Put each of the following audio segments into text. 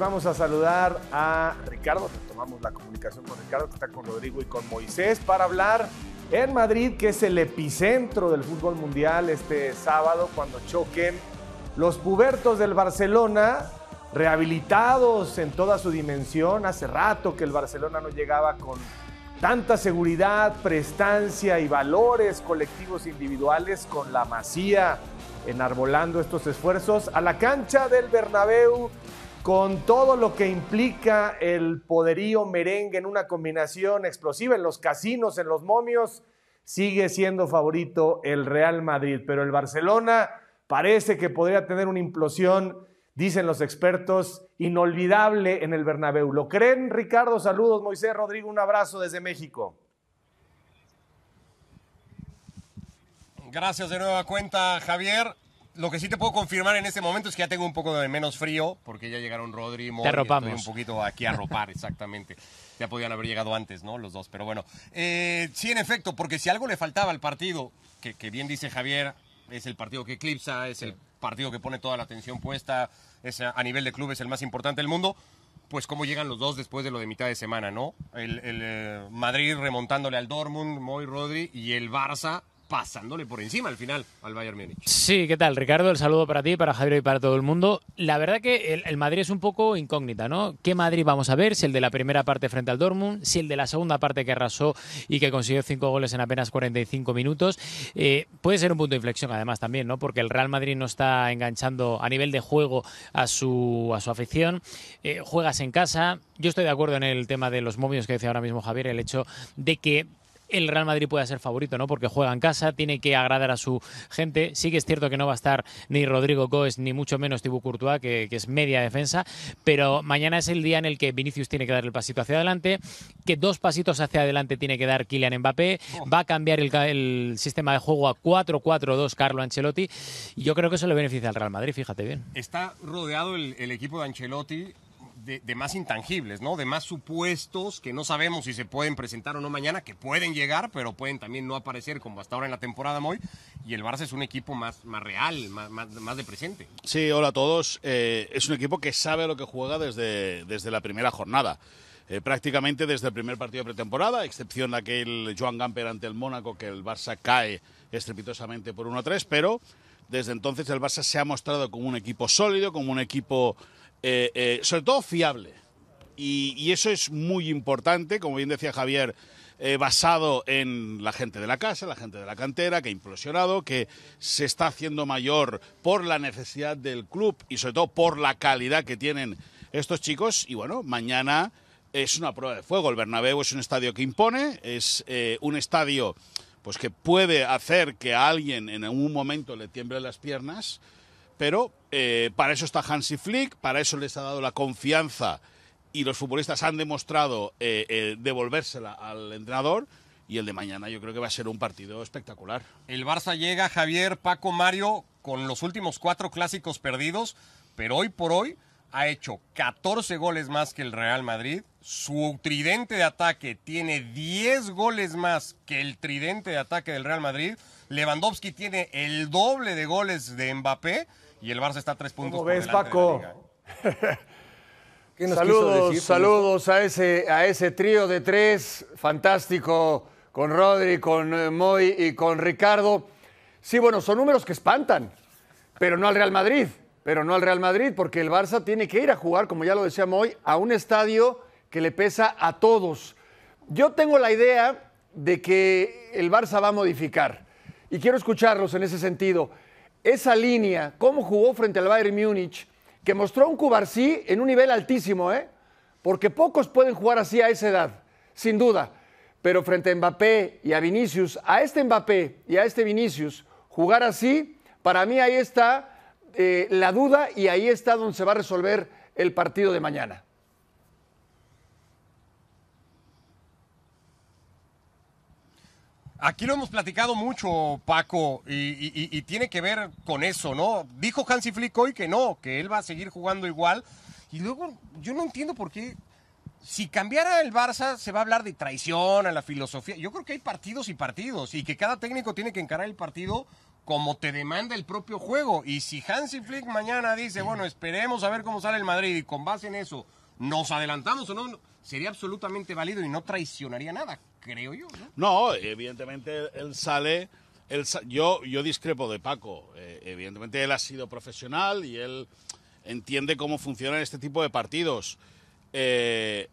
Vamos a saludar a Ricardo, tomamos la comunicación con Ricardo, que está con Rodrigo y con Moisés, para hablar en Madrid, que es el epicentro del fútbol mundial este sábado, cuando choquen los pubertos del Barcelona, rehabilitados en toda su dimensión. Hace rato que el Barcelona no llegaba con tanta seguridad, prestancia y valores colectivos individuales con la masía enarbolando estos esfuerzos a la cancha del Bernabéu con todo lo que implica el poderío merengue en una combinación explosiva en los casinos, en los momios, sigue siendo favorito el Real Madrid, pero el Barcelona parece que podría tener una implosión, dicen los expertos, inolvidable en el Bernabéu. ¿Lo creen, Ricardo? Saludos, Moisés Rodrigo, un abrazo desde México. Gracias de nueva cuenta, Javier lo que sí te puedo confirmar en este momento es que ya tengo un poco de menos frío, porque ya llegaron Rodri y Mori, un poquito aquí a arropar, exactamente. ya podían haber llegado antes, ¿no? Los dos, pero bueno. Eh, sí, en efecto, porque si algo le faltaba al partido, que, que bien dice Javier, es el partido que eclipsa, es el partido que pone toda la atención puesta, es a, nivel de club clubes el más importante del mundo, pues cómo llegan los dos después de lo de mitad de semana, ¿no? El, eh, Madrid remontándole al Dortmund, Moy Rodri, y el Barça pasándole por encima al final al Bayern Múnich. Sí, ¿qué tal, Ricardo? El saludo para ti, para Javier y para todo el mundo. La verdad que el, Madrid es un poco incógnita, ¿no? ¿Qué Madrid vamos a ver? Si el de la primera parte frente al Dortmund, si el de la segunda parte que arrasó y que consiguió cinco goles en apenas 45 minutos. Eh, puede ser un punto de inflexión además también, ¿no? Porque el Real Madrid no está enganchando a nivel de juego a su, a su afición. Eh, juegas en casa. Yo estoy de acuerdo en el tema de los momios que decía ahora mismo Javier, el hecho de que el Real Madrid puede ser favorito, ¿no? Porque juega en casa, tiene que agradar a su gente. Sí que es cierto que no va a estar ni Rodrigo Coes, ni mucho menos Thibaut Courtois, que, es media defensa, pero mañana es el día en el que Vinicius tiene que dar el pasito hacia adelante, que dos pasitos hacia adelante tiene que dar Kylian Mbappé, oh. va a cambiar el, sistema de juego a 4-4-2 Carlo Ancelotti, y yo creo que eso le beneficia al Real Madrid, fíjate bien. Está rodeado el equipo de Ancelotti de, más intangibles, ¿no? De más supuestos que no sabemos si se pueden presentar o no mañana, que pueden llegar, pero pueden también no aparecer como hasta ahora en la temporada muy. Y el Barça es un equipo más, más real, más, más, de presente. Sí, hola a todos. Eh, es un equipo que sabe lo que juega desde, desde la primera jornada. Eh, prácticamente desde el primer partido de pretemporada, excepción de aquel Joan Gamper ante el Mónaco, que el Barça cae estrepitosamente por 1-3, pero desde entonces el Barça se ha mostrado como un equipo sólido, como un equipo eh, eh, sobre todo fiable. Y, eso es muy importante, como bien decía Javier, eh, basado en la gente de la casa, la gente de la cantera, que ha implosionado, que se está haciendo mayor por la necesidad del club y sobre todo por la calidad que tienen estos chicos. Y bueno, mañana es una prueba de fuego. El Bernabéu es un estadio que impone, es un estadio pues que puede hacer que a alguien en algún momento le tiemble las piernas pero eh, para eso está Hansi Flick, para eso les ha dado la confianza y los futbolistas han demostrado eh, eh, devolvérsela al entrenador. Y el de mañana yo creo que va a ser un partido espectacular. El Barça llega, Javier, Paco, Mario, con los últimos cuatro clásicos perdidos, pero hoy por hoy ha hecho 14 goles más que el Real Madrid. Su tridente de ataque tiene 10 goles más que el tridente de ataque del Real Madrid. Lewandowski tiene el doble de goles de Mbappé y el Barça está a tres puntos. ves, Paco? saludos, saludos a ese, a ese trío de tres, fantástico, con Rodri, con eh, Moy y con Ricardo. Sí, bueno, son números que espantan, pero no al Real Madrid, pero no al Real Madrid, porque el Barça tiene que ir a jugar, como ya lo decía Moy, a un estadio que le pesa a todos. Yo tengo la idea de que el Barça va a modificar y quiero escucharlos en ese sentido esa línea, cómo jugó frente al Bayern Múnich, que mostró un Cubarsí en un nivel altísimo, ¿eh? porque pocos pueden jugar así a esa edad, sin duda. Pero frente a Mbappé y a Vinicius, a este Mbappé y a este Vinicius, jugar así, para mí ahí está eh, la duda y ahí está donde se va a resolver el partido de mañana. Aquí lo hemos platicado mucho, Paco, y, tiene que ver con eso, ¿no? Dijo Hansi Flick hoy que no, que él va a seguir jugando igual. Y luego, yo no entiendo por qué. Si cambiara el Barça, se va a hablar de traición a la filosofía. Yo creo que hay partidos y partidos, y que cada técnico tiene que encarar el partido como te demanda el propio juego. Y si Hansi Flick mañana dice, bueno, esperemos a ver cómo sale el Madrid, y con base en eso, ¿nos adelantamos o no? sería absolutamente válido y no traicionaría nada, creo yo. No, evidentemente él sale... yo, yo discrepo de Paco. Eh, evidentemente él ha sido profesional y él entiende cómo funcionan este tipo de partidos. Eh,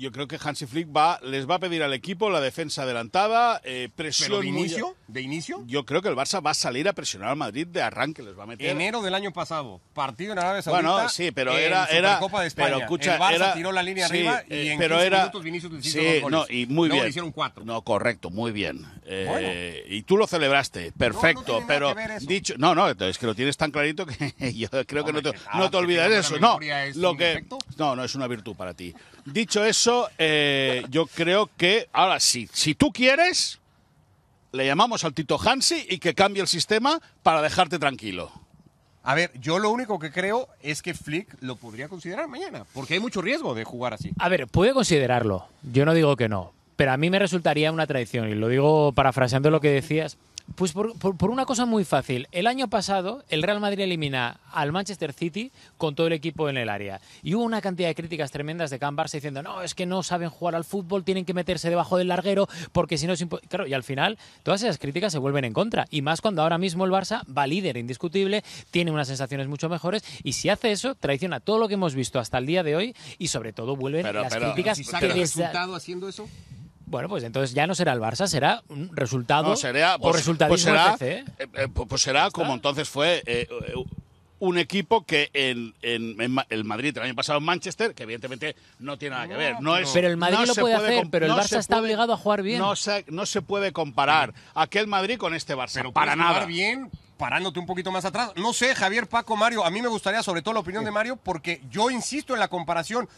yo creo que Hansi Flick va, les va a pedir al equipo la defensa adelantada, eh, presión. de inicio? Yo creo que el Barça va a salir a presionar al Madrid de arranque, les va a meter. Enero del año pasado, partido en Arabia Bueno, sí, pero era. era Copa de España. Pero escucha, el Barça tiró la línea arriba y eh, en minutos Vinicius hizo sí, No, y muy bien. hicieron cuatro. No, correcto, muy bien. Eh, y tú lo celebraste, perfecto, pero dicho. No, no, es que lo tienes tan clarito que yo creo que no te, no te olvidas eso. No, lo que. No, no, es una virtud para ti. Dicho eso. Eh, yo creo que ahora sí, si tú quieres, le llamamos al Tito Hansi y que cambie el sistema para dejarte tranquilo. A ver, yo lo único que creo es que Flick lo podría considerar mañana, porque hay mucho riesgo de jugar así. A ver, puede considerarlo. Yo no digo que no, pero a mí me resultaría una traición, y lo digo parafraseando lo que decías, pues por, una cosa muy fácil. El año pasado el Real Madrid elimina al Manchester City con todo el equipo en el área. Y hubo una cantidad de críticas tremendas de Can Barça diciendo, no, es que no saben jugar al fútbol, tienen que meterse debajo del larguero porque si no es Claro, y al final todas esas críticas se vuelven en contra. Y más cuando ahora mismo el Barça va líder indiscutible, tiene unas sensaciones mucho mejores y si hace eso, traiciona todo lo que hemos visto hasta el día de hoy y sobre todo vuelven las críticas. si saca resultado haciendo eso? Bueno, pues entonces ya no será el Barça, será un resultado no, pues, pues será, o ¿eh? eh, eh, pues pues será como entonces fue un equipo que en, el Madrid el año pasado en Manchester, que evidentemente no tiene nada que ver. No pero el Madrid lo puede, hacer, pero el Barça está obligado a jugar bien. No se, no se puede comparar aquel Madrid con este Barça, pero para nada. Jugar bien parándote un poquito más atrás. No sé, Javier, Paco, Mario, a mí me gustaría sobre todo la opinión de Mario porque yo insisto en la comparación.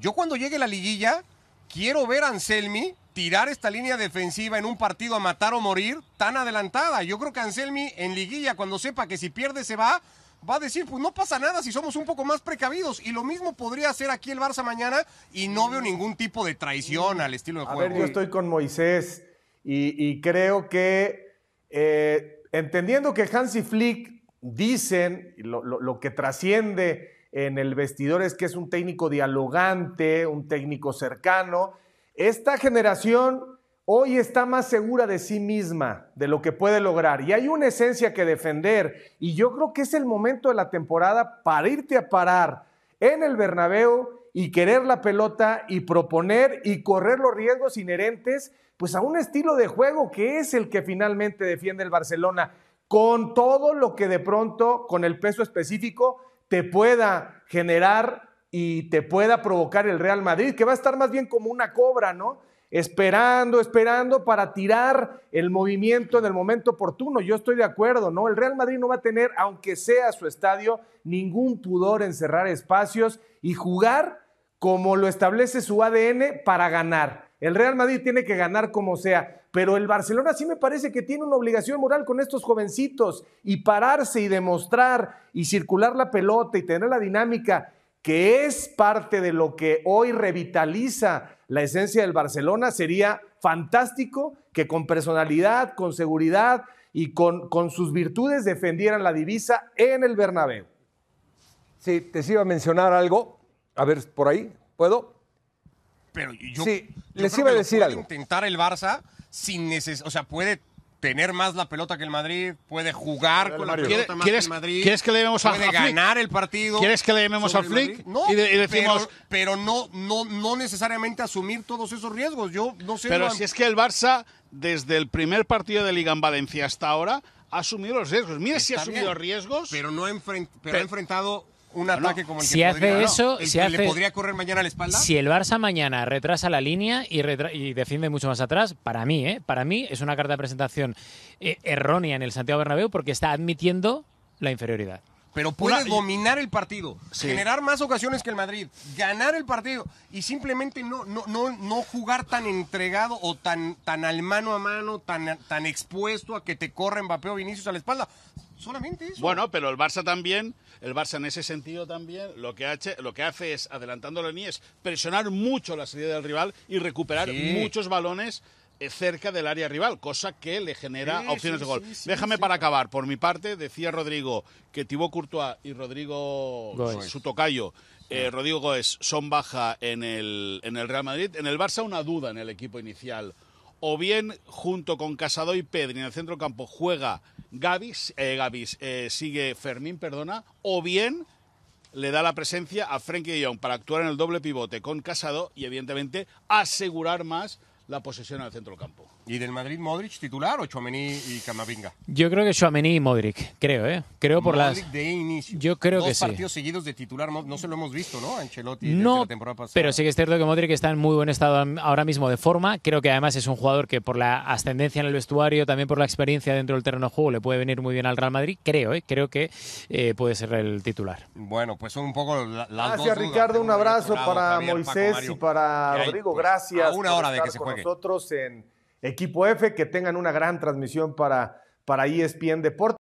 Yo cuando llegue la liguilla, quiero ver a Anselmi tirar esta línea defensiva en un partido a matar o morir tan adelantada. Yo creo que Anselmi en liguilla, cuando sepa que si pierde se va, va a decir, pues no pasa nada si somos un poco más precavidos. Y lo mismo podría hacer aquí el Barça mañana y no veo ningún tipo de traición al estilo de juego. A ver, yo estoy con Moisés y, creo que eh, entendiendo que Hansi Flick dicen lo que trasciende en el vestidor es que es un técnico dialogante, un técnico cercano. Esta generación hoy está más segura de sí misma, de lo que puede lograr. Y hay una esencia que defender. Y yo creo que es el momento de la temporada para irte a parar en el Bernabéu y querer la pelota y proponer y correr los riesgos inherentes, pues a un estilo de juego que es el que finalmente defiende el Barcelona, con todo lo que de pronto, con el peso específico, te pueda generar y te pueda provocar el Real Madrid, que va a estar más bien como una cobra, ¿no? Esperando, esperando para tirar el movimiento en el momento oportuno. Yo estoy de acuerdo, ¿no? El Real Madrid no va a tener, aunque sea su estadio, ningún pudor en cerrar espacios y jugar como lo establece su ADN para ganar. El Real Madrid tiene que ganar como sea, pero el Barcelona sí me parece que tiene una obligación moral con estos jovencitos y pararse y demostrar y circular la pelota y tener la dinámica que es parte de lo que hoy revitaliza la esencia del Barcelona. Sería fantástico que con personalidad, con seguridad y con, sus virtudes defendieran la divisa en el Bernabéu. Sí, te iba a mencionar algo. A ver, por ahí, ¿puedo? Pero yo, sí, les iba a decir algo. Intentar el Barça sin o sea, puede tener más la pelota que el Madrid, puede jugar con la pelota más que el Madrid. ¿Quieres que le demos puede flick ganar el partido. ¿Quieres que le demos al Flick? No, pero, no, no, no necesariamente asumir todos esos riesgos. Yo no sé. Pero si es que el Barça, desde el primer partido de Liga en Valencia hasta ahora, ha asumido los riesgos. Mira si ha asumido riesgos. Pero no ha enfrentado un ah, ataque como el si que hace podría, eso, si podría correr mañana a la espalda. Si el Barça mañana retrasa la línea y, defiende mucho más atrás, para mí, ¿eh? para mí es una carta de presentación eh, errónea en el Santiago Bernabéu porque está admitiendo la inferioridad. Pero puede dominar el partido, generar más ocasiones que el Madrid, ganar el partido y simplemente no, no, no, no jugar tan entregado o tan, tan al mano a mano, tan, tan expuesto a que te corra Mbappé o Vinicius a la espalda Solamente eso. Bueno, pero el Barça también, el Barça en ese sentido también, lo que, hace, lo que hace es, adelantando la es presionar mucho la salida del rival y recuperar muchos balones eh, cerca del área rival, cosa que le genera opciones de gol. Déjame para acabar, por mi parte, decía Rodrigo que Thibaut Courtois y Rodrigo, su tocayo, eh, ah. Rodrigo Goes, son baja en el, en el Real Madrid. En el Barça una duda en el equipo inicial. O bien junto con Casado y Pedri en el centro campo juega Gavis, eh, Gavis eh, sigue Fermín, perdona, o bien le da la presencia a Frenkie de para actuar en el doble pivote con Casado y evidentemente asegurar más la posesión al centro del campo. ¿Y del Madrid Modric titular o Chouameni y Camavinga? Yo creo que Chouameni y Modric, creo, ¿eh? Creo por Modric las... de inicio. Yo creo que sí. Dos partidos seguidos de titular, no se lo hemos visto, ¿no? Ancelotti no, la temporada pasada. pero sí que es cierto que Modric está en muy buen estado ahora mismo de forma. Creo que además es un jugador que por la ascendencia en el vestuario, también por la experiencia dentro del terreno de juego, le puede venir muy bien al Real Madrid. Creo, ¿eh? Creo que eh, puede ser el titular. Bueno, pues son un poco las Gracias, Ricardo. Un abrazo para Moisés y para Rodrigo. Gracias. una hora de que se Con nosotros en Equipo F, que tengan una gran transmisión para, para ESPN Deportes.